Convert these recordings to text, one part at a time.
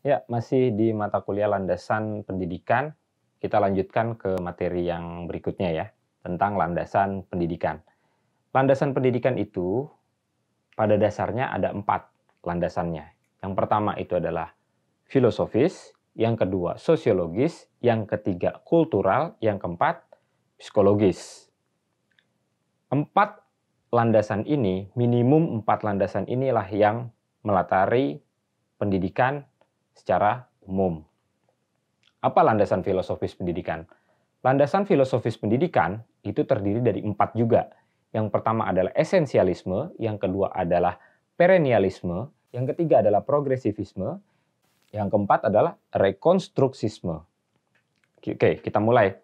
Ya, masih di mata kuliah landasan pendidikan, kita lanjutkan ke materi yang berikutnya ya, tentang landasan pendidikan. Landasan pendidikan itu pada dasarnya ada empat landasannya. Yang pertama itu adalah filosofis, yang kedua sosiologis, yang ketiga kultural, yang keempat psikologis. Empat landasan ini, minimum empat landasan inilah yang melatari pendidikan secara umum. Apa landasan filosofis pendidikan? Landasan filosofis pendidikan itu terdiri dari empat juga. Yang pertama adalah esensialisme, yang kedua adalah perennialisme, yang ketiga adalah progresivisme, yang keempat adalah rekonstruksisme. Oke, kita mulai.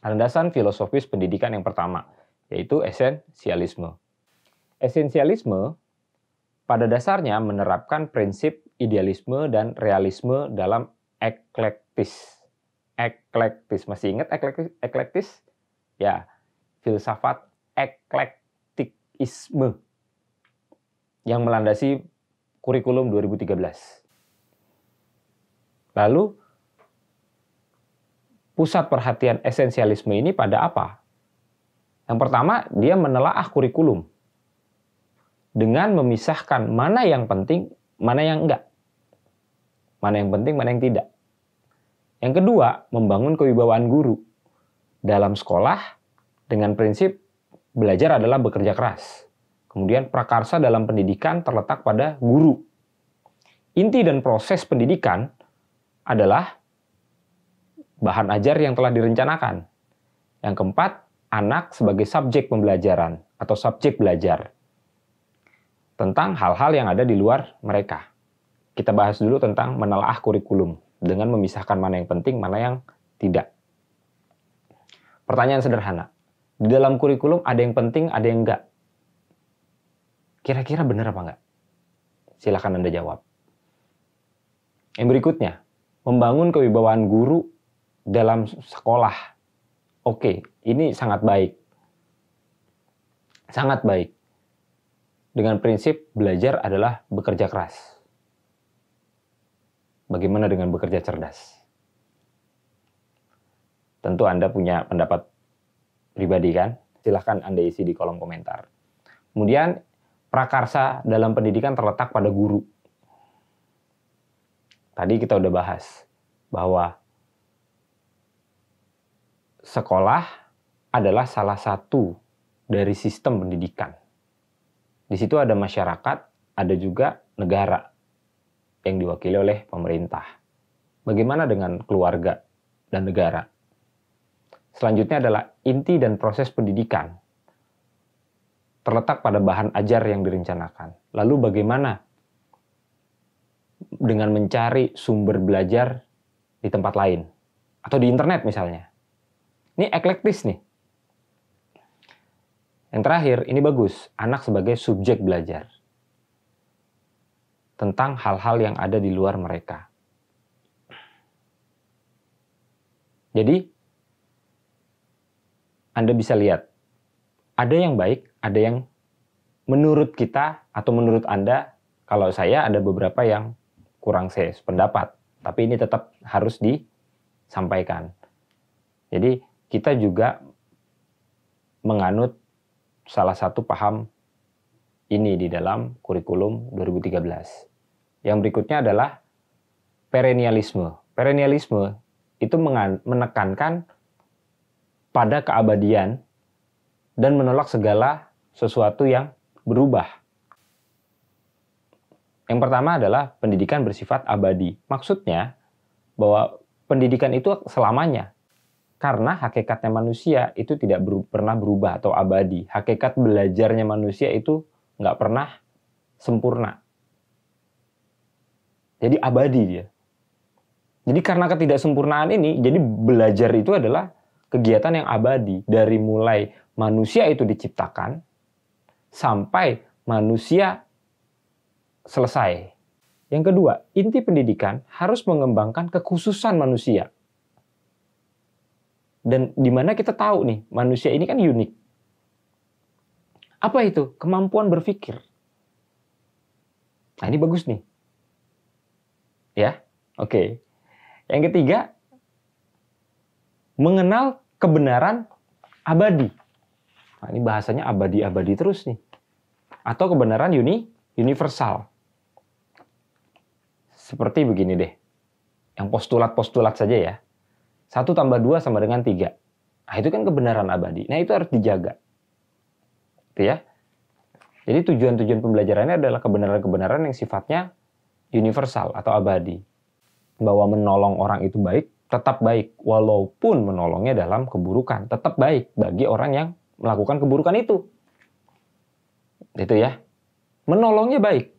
Landasan filosofis pendidikan yang pertama, yaitu esensialisme. Esensialisme pada dasarnya menerapkan prinsip idealisme dan realisme dalam eklektis. Eklektis, masih ingat eklektis? eklektis? Ya, filsafat eklektikisme yang melandasi kurikulum 2013. Lalu, pusat perhatian esensialisme ini pada apa? Yang pertama, dia menelaah kurikulum dengan memisahkan mana yang penting, mana yang enggak. Mana yang penting, mana yang tidak. Yang kedua, membangun kewibawaan guru. Dalam sekolah, dengan prinsip belajar adalah bekerja keras. Kemudian prakarsa dalam pendidikan terletak pada guru. Inti dan proses pendidikan adalah bahan ajar yang telah direncanakan. Yang keempat, anak sebagai subjek pembelajaran atau subjek belajar tentang hal-hal yang ada di luar mereka. Kita bahas dulu tentang menelaah kurikulum dengan memisahkan mana yang penting, mana yang tidak. Pertanyaan sederhana. Di dalam kurikulum ada yang penting, ada yang enggak. Kira-kira benar apa enggak? Silahkan Anda jawab. Yang berikutnya, membangun kewibawaan guru dalam sekolah. Oke, ini sangat baik. Sangat baik dengan prinsip belajar adalah bekerja keras. Bagaimana dengan bekerja cerdas? Tentu Anda punya pendapat pribadi kan? Silahkan Anda isi di kolom komentar. Kemudian prakarsa dalam pendidikan terletak pada guru. Tadi kita udah bahas bahwa sekolah adalah salah satu dari sistem pendidikan di situ ada masyarakat, ada juga negara yang diwakili oleh pemerintah. Bagaimana dengan keluarga dan negara? Selanjutnya adalah inti dan proses pendidikan. Terletak pada bahan ajar yang direncanakan. Lalu bagaimana dengan mencari sumber belajar di tempat lain? Atau di internet misalnya. Ini eklektis nih yang terakhir, ini bagus, anak sebagai subjek belajar tentang hal-hal yang ada di luar mereka. Jadi, Anda bisa lihat, ada yang baik, ada yang menurut kita atau menurut Anda, kalau saya ada beberapa yang kurang saya pendapat, tapi ini tetap harus disampaikan. Jadi, kita juga menganut salah satu paham ini di dalam kurikulum 2013. Yang berikutnya adalah perennialisme. Perennialisme itu menekankan pada keabadian dan menolak segala sesuatu yang berubah. Yang pertama adalah pendidikan bersifat abadi. Maksudnya bahwa pendidikan itu selamanya karena hakikatnya manusia itu tidak ber pernah berubah atau abadi. Hakikat belajarnya manusia itu nggak pernah sempurna. Jadi abadi dia. Jadi karena ketidaksempurnaan ini, jadi belajar itu adalah kegiatan yang abadi. Dari mulai manusia itu diciptakan, sampai manusia selesai. Yang kedua, inti pendidikan harus mengembangkan kekhususan manusia. Dan di mana kita tahu nih, manusia ini kan unik. Apa itu? Kemampuan berpikir. Nah ini bagus nih. Ya, oke. Okay. Yang ketiga, mengenal kebenaran abadi. Nah, ini bahasanya abadi-abadi terus nih. Atau kebenaran uni, universal. Seperti begini deh. Yang postulat-postulat saja ya. 1 tambah 2 sama dengan 3. Nah, itu kan kebenaran abadi. Nah, itu harus dijaga. Gitu ya. Jadi tujuan-tujuan pembelajarannya adalah kebenaran-kebenaran yang sifatnya universal atau abadi. Bahwa menolong orang itu baik, tetap baik. Walaupun menolongnya dalam keburukan, tetap baik bagi orang yang melakukan keburukan itu. Itu ya. Menolongnya baik.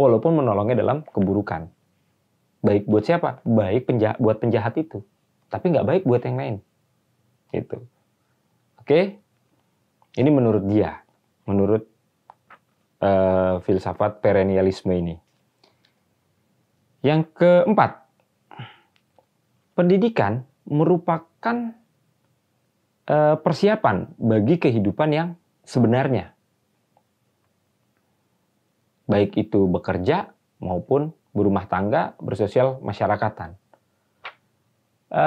Walaupun menolongnya dalam keburukan. Baik buat siapa? Baik penjahat, buat penjahat itu. Tapi nggak baik buat yang lain. Gitu. Oke? Ini menurut dia. Menurut uh, filsafat perennialisme ini. Yang keempat, pendidikan merupakan uh, persiapan bagi kehidupan yang sebenarnya, baik itu bekerja maupun berumah tangga, bersosial masyarakatan. E,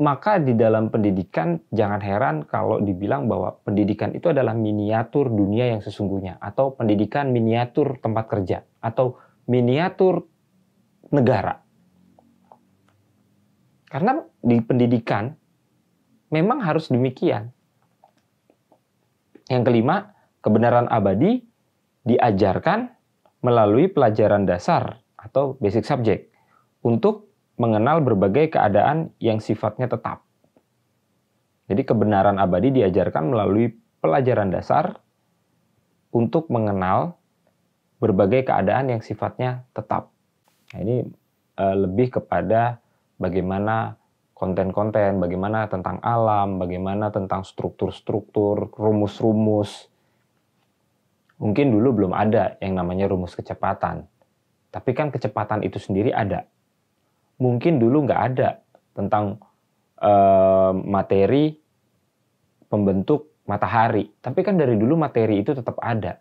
maka di dalam pendidikan jangan heran kalau dibilang bahwa pendidikan itu adalah miniatur dunia yang sesungguhnya atau pendidikan miniatur tempat kerja atau miniatur negara. Karena di pendidikan memang harus demikian. Yang kelima, kebenaran abadi diajarkan melalui pelajaran dasar atau basic subject untuk mengenal berbagai keadaan yang sifatnya tetap. Jadi kebenaran abadi diajarkan melalui pelajaran dasar untuk mengenal berbagai keadaan yang sifatnya tetap. Nah, ini eh, lebih kepada bagaimana konten-konten, bagaimana tentang alam, bagaimana tentang struktur-struktur, rumus-rumus, Mungkin dulu belum ada yang namanya rumus kecepatan, tapi kan kecepatan itu sendiri ada. Mungkin dulu nggak ada tentang eh, materi pembentuk matahari, tapi kan dari dulu materi itu tetap ada.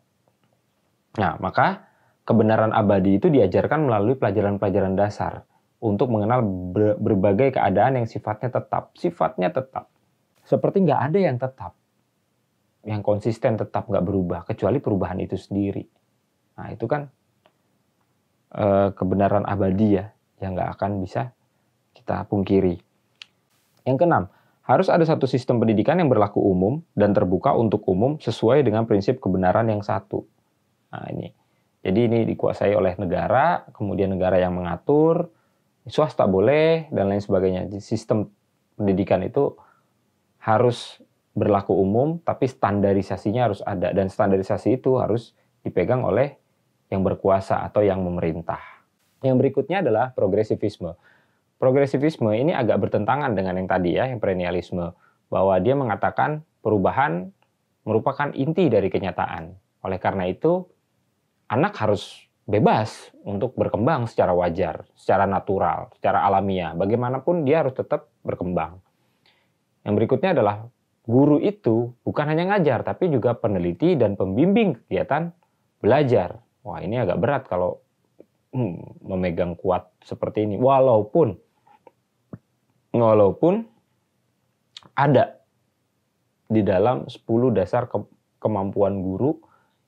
Nah, maka kebenaran abadi itu diajarkan melalui pelajaran-pelajaran dasar untuk mengenal berbagai keadaan yang sifatnya tetap, sifatnya tetap. Seperti nggak ada yang tetap yang konsisten tetap nggak berubah kecuali perubahan itu sendiri. Nah itu kan e, kebenaran abadi ya yang nggak akan bisa kita pungkiri. Yang keenam, harus ada satu sistem pendidikan yang berlaku umum dan terbuka untuk umum sesuai dengan prinsip kebenaran yang satu. Nah, ini. Jadi ini dikuasai oleh negara, kemudian negara yang mengatur, swasta boleh dan lain sebagainya. sistem pendidikan itu harus berlaku umum, tapi standarisasinya harus ada dan standarisasi itu harus dipegang oleh yang berkuasa atau yang memerintah. Yang berikutnya adalah progresivisme. Progresivisme ini agak bertentangan dengan yang tadi ya, yang perennialisme, bahwa dia mengatakan perubahan merupakan inti dari kenyataan. Oleh karena itu, anak harus bebas untuk berkembang secara wajar, secara natural, secara alamiah. Bagaimanapun dia harus tetap berkembang. Yang berikutnya adalah guru itu bukan hanya ngajar, tapi juga peneliti dan pembimbing kegiatan belajar. Wah, ini agak berat kalau hmm, memegang kuat seperti ini. Walaupun walaupun ada di dalam 10 dasar ke kemampuan guru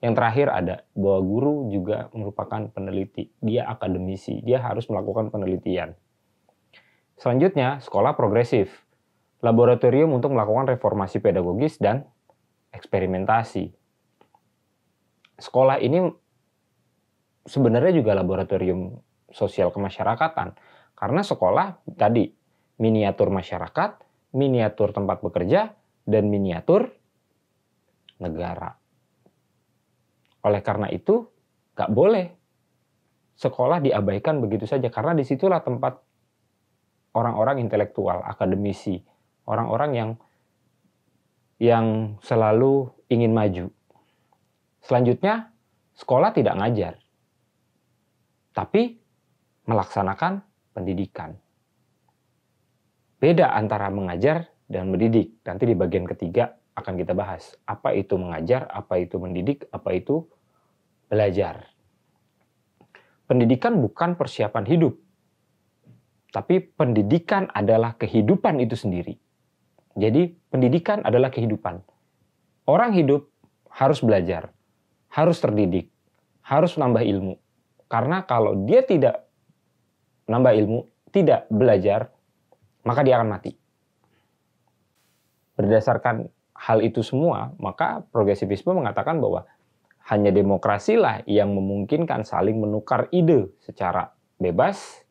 yang terakhir ada bahwa guru juga merupakan peneliti, dia akademisi, dia harus melakukan penelitian. Selanjutnya, sekolah progresif laboratorium untuk melakukan reformasi pedagogis dan eksperimentasi. Sekolah ini sebenarnya juga laboratorium sosial kemasyarakatan karena sekolah tadi miniatur masyarakat, miniatur tempat bekerja dan miniatur negara. Oleh karena itu, gak boleh sekolah diabaikan begitu saja karena disitulah tempat orang-orang intelektual, akademisi, orang-orang yang yang selalu ingin maju. Selanjutnya, sekolah tidak ngajar, tapi melaksanakan pendidikan. Beda antara mengajar dan mendidik. Nanti di bagian ketiga akan kita bahas. Apa itu mengajar, apa itu mendidik, apa itu belajar. Pendidikan bukan persiapan hidup, tapi pendidikan adalah kehidupan itu sendiri. Jadi pendidikan adalah kehidupan. Orang hidup harus belajar, harus terdidik, harus menambah ilmu. Karena kalau dia tidak menambah ilmu, tidak belajar, maka dia akan mati. Berdasarkan hal itu semua, maka progresivisme mengatakan bahwa hanya demokrasilah yang memungkinkan saling menukar ide secara bebas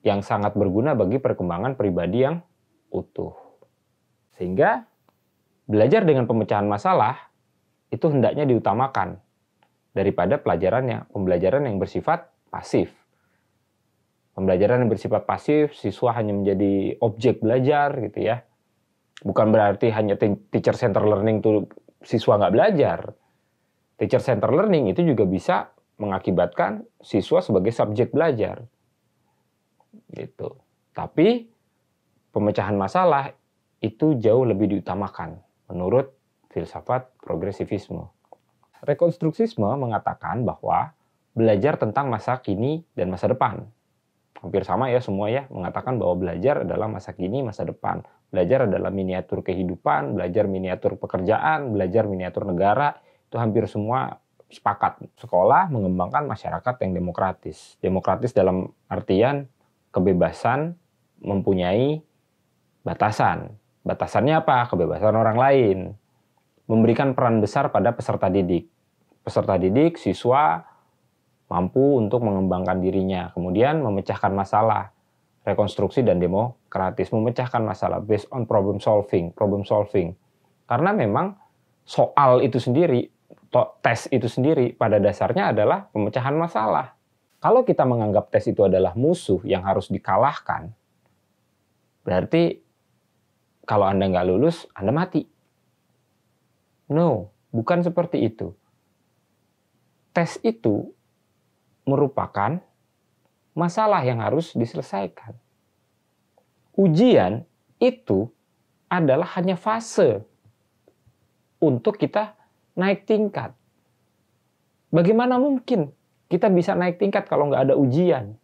yang sangat berguna bagi perkembangan pribadi yang utuh. Sehingga belajar dengan pemecahan masalah itu hendaknya diutamakan daripada pelajarannya, pembelajaran yang bersifat pasif. Pembelajaran yang bersifat pasif, siswa hanya menjadi objek belajar gitu ya. Bukan berarti hanya teacher center learning itu siswa nggak belajar. Teacher center learning itu juga bisa mengakibatkan siswa sebagai subjek belajar. Gitu. Tapi pemecahan masalah itu jauh lebih diutamakan menurut filsafat progresivisme. Rekonstruksisme mengatakan bahwa belajar tentang masa kini dan masa depan. Hampir sama ya semua ya, mengatakan bahwa belajar adalah masa kini, masa depan. Belajar adalah miniatur kehidupan, belajar miniatur pekerjaan, belajar miniatur negara, itu hampir semua sepakat. Sekolah mengembangkan masyarakat yang demokratis. Demokratis dalam artian kebebasan mempunyai batasan. Batasannya apa? Kebebasan orang lain. Memberikan peran besar pada peserta didik. Peserta didik, siswa, mampu untuk mengembangkan dirinya. Kemudian memecahkan masalah. Rekonstruksi dan demokratis. Memecahkan masalah based on problem solving. Problem solving. Karena memang soal itu sendiri, tes itu sendiri pada dasarnya adalah pemecahan masalah. Kalau kita menganggap tes itu adalah musuh yang harus dikalahkan, berarti kalau Anda nggak lulus, Anda mati. No, bukan seperti itu. Tes itu merupakan masalah yang harus diselesaikan. Ujian itu adalah hanya fase untuk kita naik tingkat. Bagaimana mungkin kita bisa naik tingkat kalau nggak ada ujian?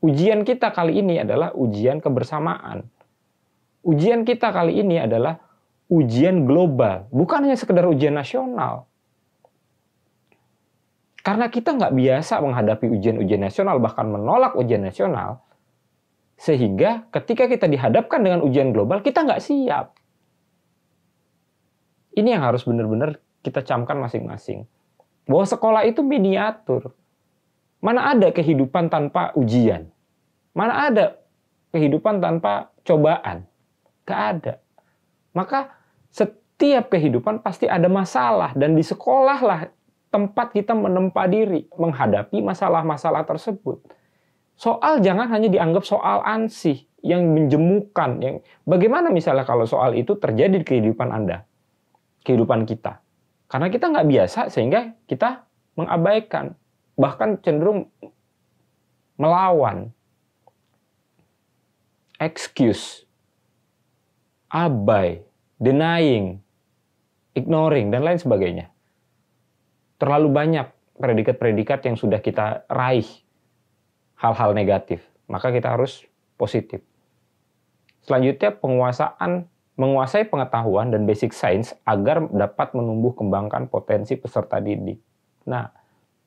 Ujian kita kali ini adalah ujian kebersamaan ujian kita kali ini adalah ujian global, bukan hanya sekedar ujian nasional. Karena kita nggak biasa menghadapi ujian-ujian nasional, bahkan menolak ujian nasional, sehingga ketika kita dihadapkan dengan ujian global, kita nggak siap. Ini yang harus benar-benar kita camkan masing-masing. Bahwa sekolah itu miniatur. Mana ada kehidupan tanpa ujian? Mana ada kehidupan tanpa cobaan? Gak ada. Maka setiap kehidupan pasti ada masalah dan di sekolahlah tempat kita menempa diri menghadapi masalah-masalah tersebut. Soal jangan hanya dianggap soal ansih yang menjemukan. Yang bagaimana misalnya kalau soal itu terjadi di kehidupan Anda, kehidupan kita? Karena kita nggak biasa sehingga kita mengabaikan, bahkan cenderung melawan. Excuse abai, denying, ignoring, dan lain sebagainya. Terlalu banyak predikat-predikat yang sudah kita raih hal-hal negatif. Maka kita harus positif. Selanjutnya penguasaan menguasai pengetahuan dan basic science agar dapat menumbuh kembangkan potensi peserta didik. Nah,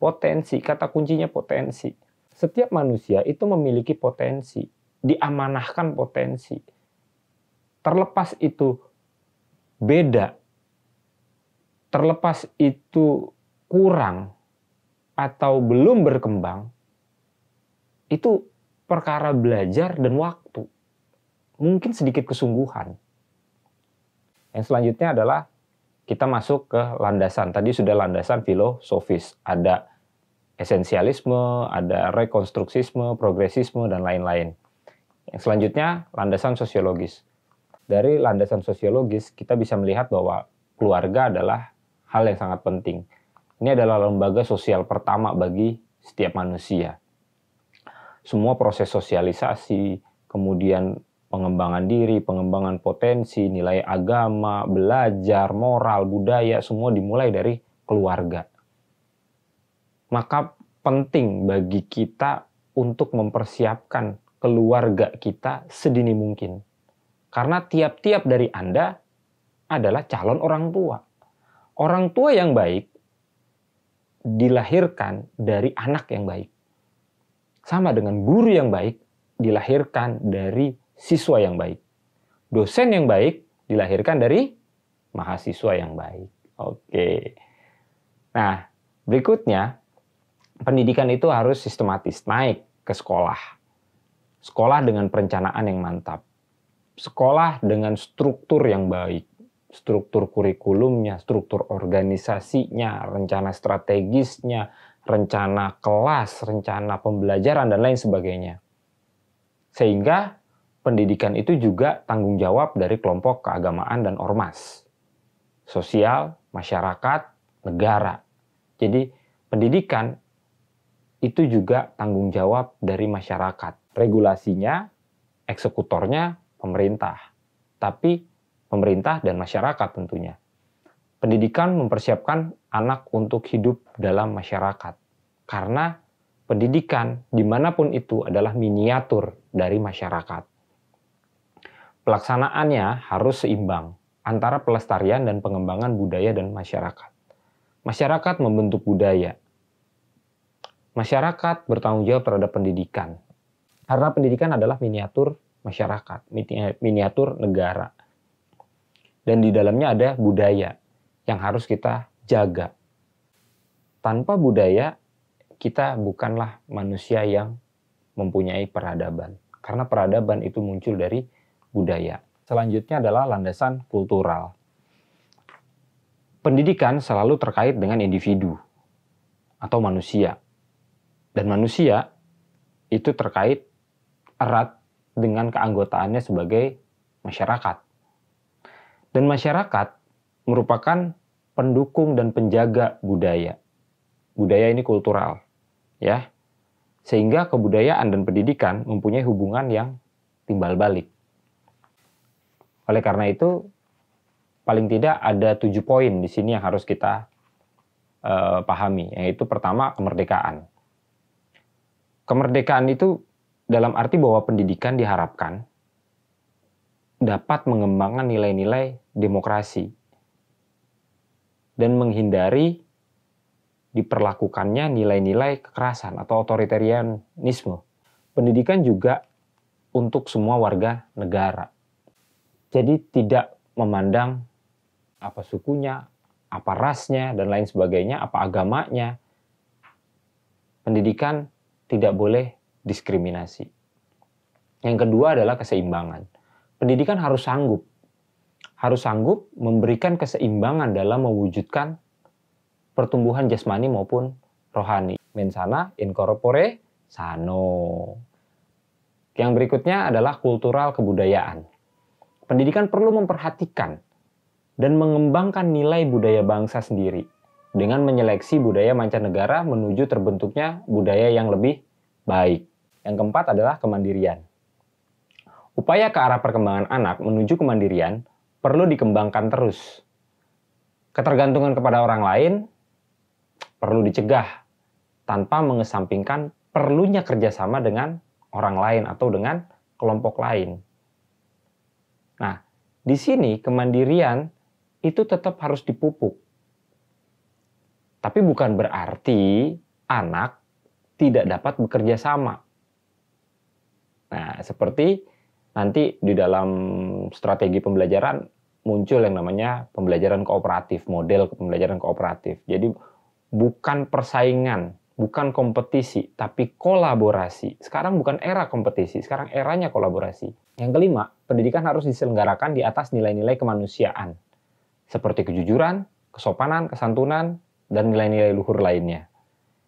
potensi, kata kuncinya potensi. Setiap manusia itu memiliki potensi, diamanahkan potensi terlepas itu beda, terlepas itu kurang atau belum berkembang, itu perkara belajar dan waktu. Mungkin sedikit kesungguhan. Yang selanjutnya adalah kita masuk ke landasan. Tadi sudah landasan filosofis. Ada esensialisme, ada rekonstruksisme, progresisme, dan lain-lain. Yang selanjutnya, landasan sosiologis dari landasan sosiologis kita bisa melihat bahwa keluarga adalah hal yang sangat penting. Ini adalah lembaga sosial pertama bagi setiap manusia. Semua proses sosialisasi, kemudian pengembangan diri, pengembangan potensi, nilai agama, belajar, moral, budaya, semua dimulai dari keluarga. Maka penting bagi kita untuk mempersiapkan keluarga kita sedini mungkin. Karena tiap-tiap dari Anda adalah calon orang tua. Orang tua yang baik dilahirkan dari anak yang baik. Sama dengan guru yang baik dilahirkan dari siswa yang baik. Dosen yang baik dilahirkan dari mahasiswa yang baik. Oke. Nah, berikutnya pendidikan itu harus sistematis, naik ke sekolah. Sekolah dengan perencanaan yang mantap sekolah dengan struktur yang baik, struktur kurikulumnya, struktur organisasinya, rencana strategisnya, rencana kelas, rencana pembelajaran dan lain sebagainya. Sehingga pendidikan itu juga tanggung jawab dari kelompok keagamaan dan ormas. Sosial, masyarakat, negara. Jadi pendidikan itu juga tanggung jawab dari masyarakat. Regulasinya, eksekutornya, pemerintah, tapi pemerintah dan masyarakat tentunya. Pendidikan mempersiapkan anak untuk hidup dalam masyarakat, karena pendidikan dimanapun itu adalah miniatur dari masyarakat. Pelaksanaannya harus seimbang antara pelestarian dan pengembangan budaya dan masyarakat. Masyarakat membentuk budaya. Masyarakat bertanggung jawab terhadap pendidikan. Karena pendidikan adalah miniatur masyarakat, miniatur negara. Dan di dalamnya ada budaya yang harus kita jaga. Tanpa budaya, kita bukanlah manusia yang mempunyai peradaban. Karena peradaban itu muncul dari budaya. Selanjutnya adalah landasan kultural. Pendidikan selalu terkait dengan individu atau manusia. Dan manusia itu terkait erat dengan keanggotaannya sebagai masyarakat. Dan masyarakat merupakan pendukung dan penjaga budaya. Budaya ini kultural, ya. Sehingga kebudayaan dan pendidikan mempunyai hubungan yang timbal balik. Oleh karena itu, paling tidak ada tujuh poin di sini yang harus kita uh, pahami, yaitu pertama kemerdekaan. Kemerdekaan itu dalam arti bahwa pendidikan diharapkan dapat mengembangkan nilai-nilai demokrasi dan menghindari diperlakukannya nilai-nilai kekerasan atau otoritarianisme. Pendidikan juga untuk semua warga negara. Jadi tidak memandang apa sukunya, apa rasnya, dan lain sebagainya, apa agamanya. Pendidikan tidak boleh diskriminasi. Yang kedua adalah keseimbangan. Pendidikan harus sanggup harus sanggup memberikan keseimbangan dalam mewujudkan pertumbuhan jasmani maupun rohani. Mensana incorpore sano. Yang berikutnya adalah kultural kebudayaan. Pendidikan perlu memperhatikan dan mengembangkan nilai budaya bangsa sendiri dengan menyeleksi budaya mancanegara menuju terbentuknya budaya yang lebih baik. Yang keempat adalah kemandirian. Upaya ke arah perkembangan anak menuju kemandirian perlu dikembangkan terus. Ketergantungan kepada orang lain perlu dicegah tanpa mengesampingkan perlunya kerjasama dengan orang lain atau dengan kelompok lain. Nah, di sini kemandirian itu tetap harus dipupuk. Tapi bukan berarti anak tidak dapat bekerja sama. Nah, seperti nanti di dalam strategi pembelajaran muncul yang namanya pembelajaran kooperatif, model pembelajaran kooperatif. Jadi bukan persaingan, bukan kompetisi, tapi kolaborasi. Sekarang bukan era kompetisi, sekarang eranya kolaborasi. Yang kelima, pendidikan harus diselenggarakan di atas nilai-nilai kemanusiaan, seperti kejujuran, kesopanan, kesantunan, dan nilai-nilai luhur lainnya.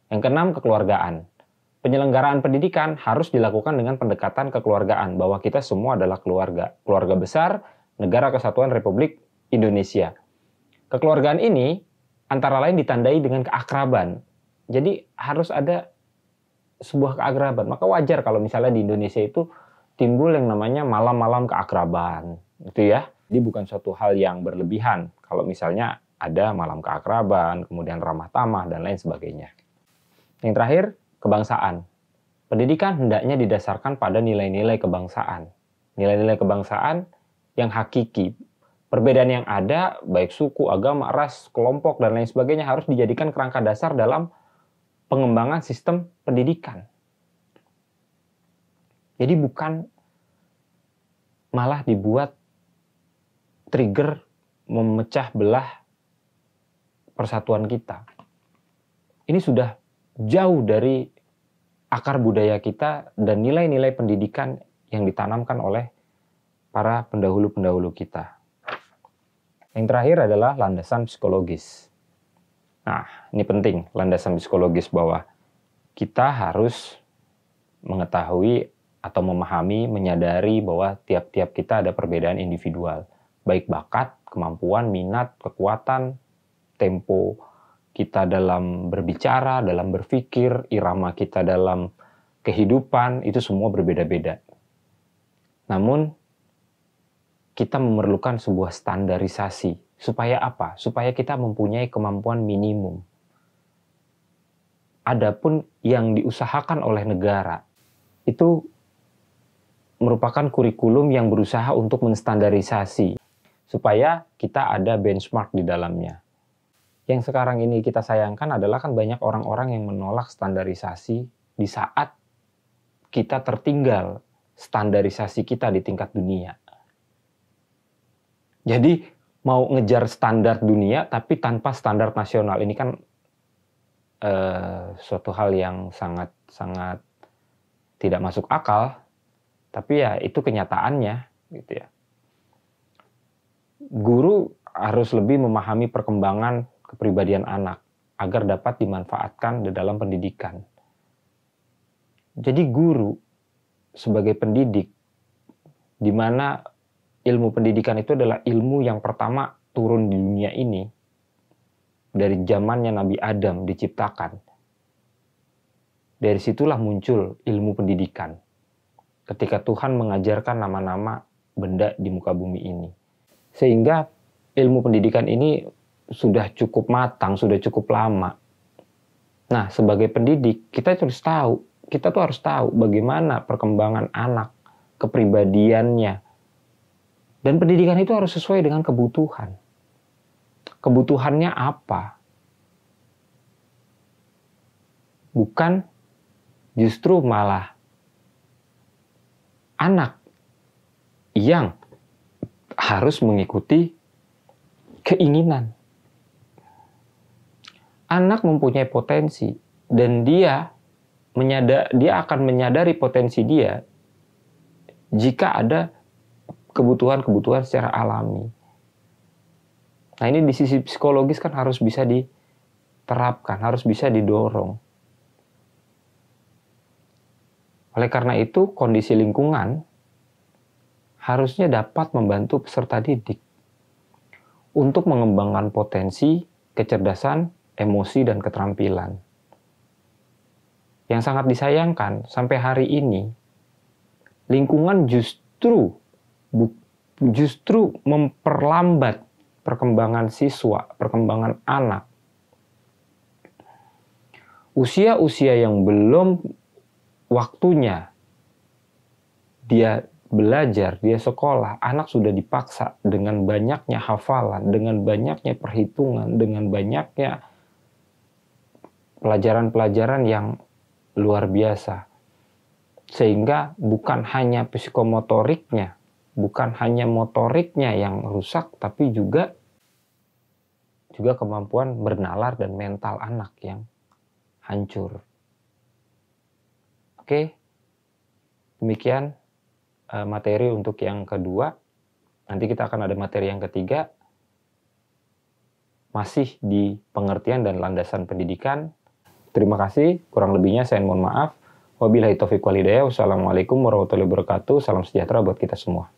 Yang keenam, kekeluargaan penyelenggaraan pendidikan harus dilakukan dengan pendekatan kekeluargaan bahwa kita semua adalah keluarga, keluarga besar Negara Kesatuan Republik Indonesia. Kekeluargaan ini antara lain ditandai dengan keakraban. Jadi harus ada sebuah keakraban. Maka wajar kalau misalnya di Indonesia itu timbul yang namanya malam-malam keakraban, itu ya. Jadi bukan suatu hal yang berlebihan kalau misalnya ada malam keakraban, kemudian ramah tamah dan lain sebagainya. Yang terakhir, kebangsaan. Pendidikan hendaknya didasarkan pada nilai-nilai kebangsaan. Nilai-nilai kebangsaan yang hakiki. Perbedaan yang ada, baik suku, agama, ras, kelompok, dan lain sebagainya harus dijadikan kerangka dasar dalam pengembangan sistem pendidikan. Jadi bukan malah dibuat trigger memecah belah persatuan kita. Ini sudah jauh dari akar budaya kita dan nilai-nilai pendidikan yang ditanamkan oleh para pendahulu-pendahulu kita. Yang terakhir adalah landasan psikologis. Nah, ini penting landasan psikologis bahwa kita harus mengetahui atau memahami, menyadari bahwa tiap-tiap kita ada perbedaan individual, baik bakat, kemampuan, minat, kekuatan, tempo, kita dalam berbicara, dalam berpikir, irama kita dalam kehidupan, itu semua berbeda-beda. Namun, kita memerlukan sebuah standarisasi. Supaya apa? Supaya kita mempunyai kemampuan minimum. Adapun yang diusahakan oleh negara, itu merupakan kurikulum yang berusaha untuk menstandarisasi supaya kita ada benchmark di dalamnya yang sekarang ini kita sayangkan adalah kan banyak orang-orang yang menolak standarisasi di saat kita tertinggal standarisasi kita di tingkat dunia. Jadi mau ngejar standar dunia tapi tanpa standar nasional ini kan eh, suatu hal yang sangat sangat tidak masuk akal tapi ya itu kenyataannya gitu ya guru harus lebih memahami perkembangan kepribadian anak agar dapat dimanfaatkan di dalam pendidikan. Jadi guru sebagai pendidik di mana ilmu pendidikan itu adalah ilmu yang pertama turun di dunia ini dari zamannya Nabi Adam diciptakan. Dari situlah muncul ilmu pendidikan. Ketika Tuhan mengajarkan nama-nama benda di muka bumi ini. Sehingga ilmu pendidikan ini sudah cukup matang, sudah cukup lama. Nah, sebagai pendidik, kita harus tahu, kita tuh harus tahu bagaimana perkembangan anak, kepribadiannya. Dan pendidikan itu harus sesuai dengan kebutuhan. Kebutuhannya apa? Bukan justru malah anak yang harus mengikuti keinginan anak mempunyai potensi dan dia menyada dia akan menyadari potensi dia jika ada kebutuhan-kebutuhan secara alami. Nah, ini di sisi psikologis kan harus bisa diterapkan, harus bisa didorong. Oleh karena itu, kondisi lingkungan harusnya dapat membantu peserta didik untuk mengembangkan potensi, kecerdasan, emosi dan keterampilan. Yang sangat disayangkan sampai hari ini lingkungan justru justru memperlambat perkembangan siswa, perkembangan anak. Usia-usia yang belum waktunya dia belajar, dia sekolah, anak sudah dipaksa dengan banyaknya hafalan, dengan banyaknya perhitungan, dengan banyaknya pelajaran-pelajaran yang luar biasa. Sehingga bukan hanya psikomotoriknya, bukan hanya motoriknya yang rusak, tapi juga juga kemampuan bernalar dan mental anak yang hancur. Oke, demikian eh, materi untuk yang kedua. Nanti kita akan ada materi yang ketiga, masih di pengertian dan landasan pendidikan, Terima kasih. Kurang lebihnya saya mohon maaf. Wabillahi taufiq walhidayah. Wassalamualaikum warahmatullahi wabarakatuh. Salam sejahtera buat kita semua.